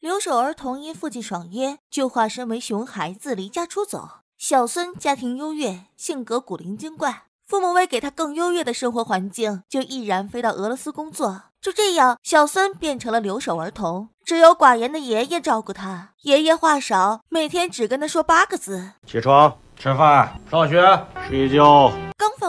留守儿童因父亲爽约，就化身为熊孩子离家出走。小孙家庭优越，性格古灵精怪，父母为给他更优越的生活环境，就毅然飞到俄罗斯工作。就这样，小孙变成了留守儿童，只有寡言的爷爷照顾他。爷爷话少，每天只跟他说八个字：起床、吃饭、上学、睡觉。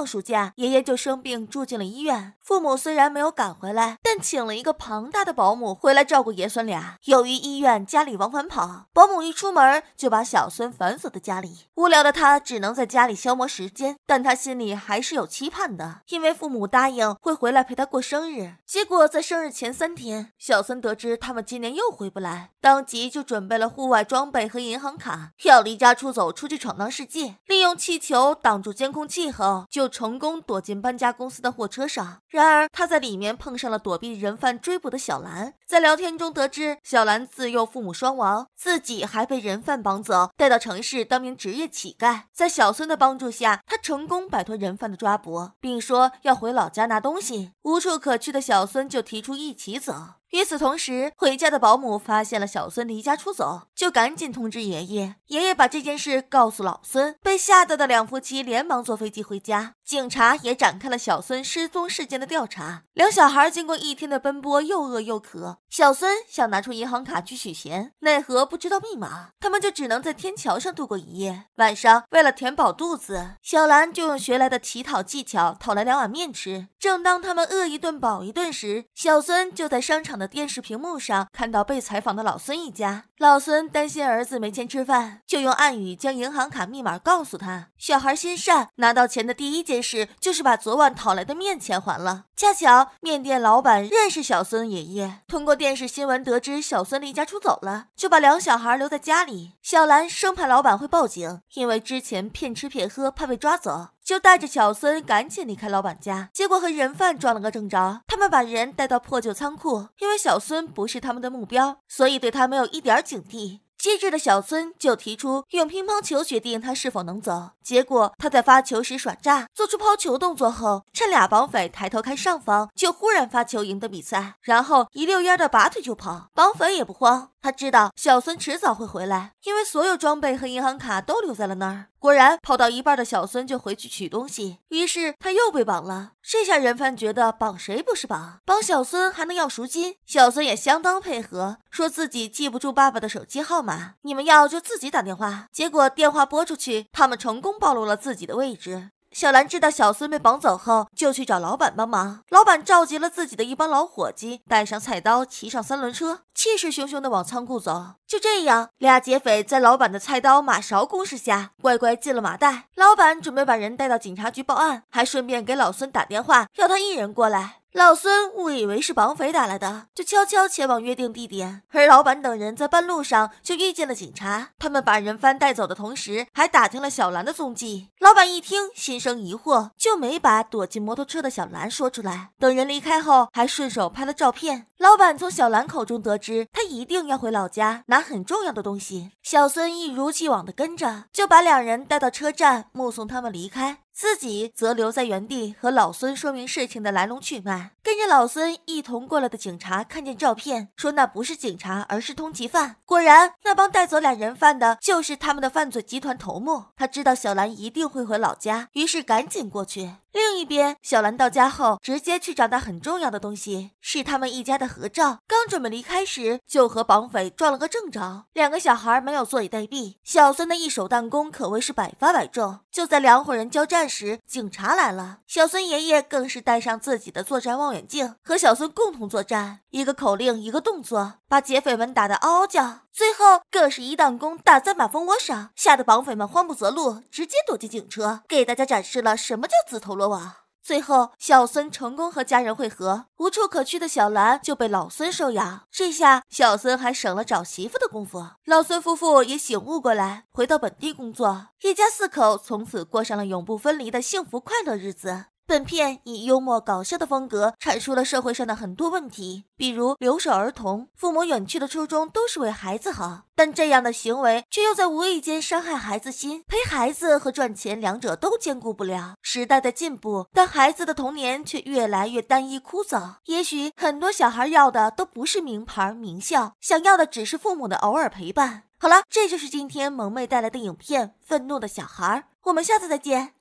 放暑假，爷爷就生病住进了医院。父母虽然没有赶回来，但请了一个庞大的保姆回来照顾爷孙俩。由于医院、家里往返跑，保姆一出门就把小孙反锁在家里，无聊的他只能在家里消磨时间。但他心里还是有期盼的，因为父母答应会回来陪他过生日。结果在生日前三天，小孙得知他们今年又回不来，当即就准备了户外装备和银行卡，要离家出走，出去闯荡世界。利用气球挡住监控器后，就。成功躲进搬家公司的货车上，然而他在里面碰上了躲避人贩追捕的小兰。在聊天中得知，小兰自幼父母双亡，自己还被人贩绑走，带到城市当名职业乞丐。在小孙的帮助下，他成功摆脱人贩的抓捕，并说要回老家拿东西。无处可去的小孙就提出一起走。与此同时，回家的保姆发现了小孙离家出走，就赶紧通知爷爷。爷爷把这件事告诉老孙，被吓到的两夫妻连忙坐飞机回家。警察也展开了小孙失踪事件的调查。两小孩经过一天的奔波，又饿又渴。小孙想拿出银行卡去取钱，奈何不知道密码，他们就只能在天桥上度过一夜。晚上，为了填饱肚子，小兰就用学来的乞讨技巧讨来两碗面吃。正当他们饿一顿饱一顿时，小孙就在商场的电视屏幕上看到被采访的老孙一家。老孙担心儿子没钱吃饭，就用暗语将银行卡密码告诉他。小孩心善，拿到钱的第一件。是，就是把昨晚讨来的面钱还了。恰巧面店老板认识小孙爷爷，通过电视新闻得知小孙离家出走了，就把两小孩留在家里。小兰生怕老板会报警，因为之前骗吃骗喝怕被抓走，就带着小孙赶紧离开老板家。结果和人贩撞了个正着，他们把人带到破旧仓库，因为小孙不是他们的目标，所以对他没有一点警惕。机智的小孙就提出用乒乓球决定他是否能走。结果他在发球时耍诈，做出抛球动作后，趁俩绑匪抬头看上方，就忽然发球赢得比赛，然后一溜烟的拔腿就跑。绑匪也不慌。他知道小孙迟早会回来，因为所有装备和银行卡都留在了那儿。果然，跑到一半的小孙就回去取东西，于是他又被绑了。这下人贩觉得绑谁不是绑，绑小孙还能要赎金。小孙也相当配合，说自己记不住爸爸的手机号码，你们要就自己打电话。结果电话拨出去，他们成功暴露了自己的位置。小兰知道小孙被绑走后，就去找老板帮忙。老板召集了自己的一帮老伙计，带上菜刀，骑上三轮车，气势汹汹地往仓库走。就这样，俩劫匪在老板的菜刀、马勺攻势下，乖乖进了麻袋。老板准备把人带到警察局报案，还顺便给老孙打电话，要他一人过来。老孙误以为是绑匪打来的，就悄悄前往约定地点。而老板等人在半路上就遇见了警察，他们把人贩带走的同时，还打听了小兰的踪迹。老板一听，心生疑惑，就没把躲进摩托车的小兰说出来。等人离开后，还顺手拍了照片。老板从小兰口中得知，她一定要回老家拿。很重要的东西，小孙一如既往的跟着，就把两人带到车站，目送他们离开。自己则留在原地和老孙说明事情的来龙去脉。跟着老孙一同过来的警察看见照片，说那不是警察，而是通缉犯。果然，那帮带走俩人犯的，就是他们的犯罪集团头目。他知道小兰一定会回老家，于是赶紧过去。另一边，小兰到家后直接去找那很重要的东西，是他们一家的合照。刚准备离开时，就和绑匪撞了个正着。两个小孩没有坐以待毙，小孙的一手弹弓可谓是百发百中。就在两伙人交战。时警察来了，小孙爷爷更是带上自己的作战望远镜和小孙共同作战，一个口令一个动作，把劫匪们打得嗷嗷叫。最后更是一弹弓打在马蜂窝上，吓得绑匪们慌不择路，直接躲进警车，给大家展示了什么叫自投罗网。最后，小孙成功和家人会合，无处可去的小兰就被老孙收养。这下，小孙还省了找媳妇的功夫。老孙夫妇也醒悟过来，回到本地工作，一家四口从此过上了永不分离的幸福快乐日子。本片以幽默搞笑的风格阐述了社会上的很多问题，比如留守儿童，父母远去的初衷都是为孩子好，但这样的行为却又在无意间伤害孩子心。陪孩子和赚钱两者都兼顾不了。时代的进步，但孩子的童年却越来越单一枯燥。也许很多小孩要的都不是名牌名校，想要的只是父母的偶尔陪伴。好了，这就是今天萌妹带来的影片《愤怒的小孩儿》，我们下次再见。